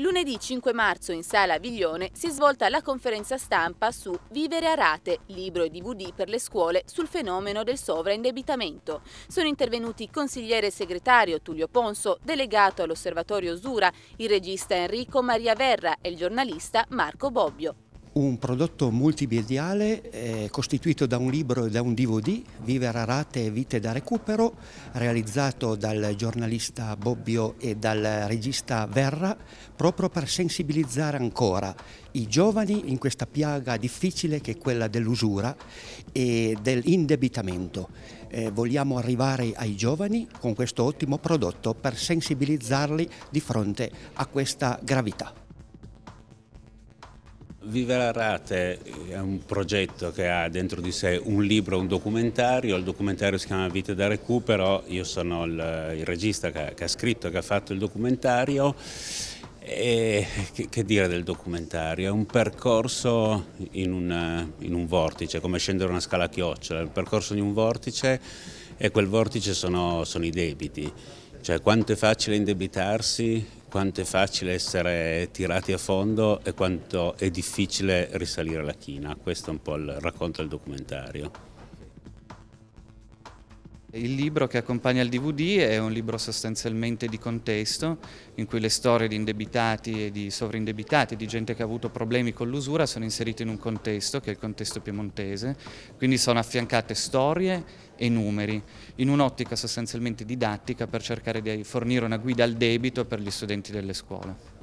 Lunedì 5 marzo in Sala Viglione si è svolta la conferenza stampa su Vivere a rate, libro e DVD per le scuole sul fenomeno del sovraindebitamento. Sono intervenuti consigliere segretario Tullio Ponso, delegato all'osservatorio Usura, il regista Enrico Maria Verra e il giornalista Marco Bobbio un prodotto multimediale eh, costituito da un libro e da un DVD, Vive Ararate e Vite da Recupero, realizzato dal giornalista Bobbio e dal regista Verra, proprio per sensibilizzare ancora i giovani in questa piaga difficile che è quella dell'usura e dell'indebitamento. Eh, vogliamo arrivare ai giovani con questo ottimo prodotto per sensibilizzarli di fronte a questa gravità. Vivere a Rate è un progetto che ha dentro di sé un libro, e un documentario, il documentario si chiama Vite da recupero, io sono il, il regista che, che, ha scritto, e che ha fatto il documentario e che, che dire del documentario? È un percorso in, una, in un vortice, come scendere una scala a chiocciola, è un percorso in un vortice e quel vortice sono, sono i debiti cioè quanto è facile indebitarsi, quanto è facile essere tirati a fondo e quanto è difficile risalire la china. Questo è un po' il racconto del documentario. Il libro che accompagna il DVD è un libro sostanzialmente di contesto, in cui le storie di indebitati e di sovrindebitati, di gente che ha avuto problemi con l'usura, sono inserite in un contesto, che è il contesto piemontese, quindi sono affiancate storie e numeri, in un'ottica sostanzialmente didattica per cercare di fornire una guida al debito per gli studenti delle scuole.